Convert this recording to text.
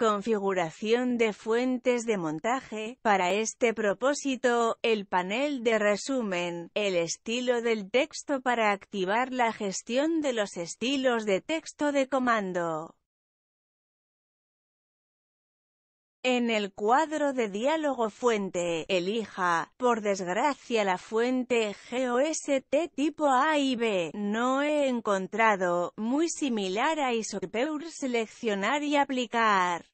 Configuración de fuentes de montaje. Para este propósito, el panel de resumen, el estilo del texto para activar la gestión de los estilos de texto de comando. En el cuadro de diálogo fuente, elija, por desgracia la fuente GOST tipo A y B, no he encontrado, muy similar a Isopeur seleccionar y aplicar.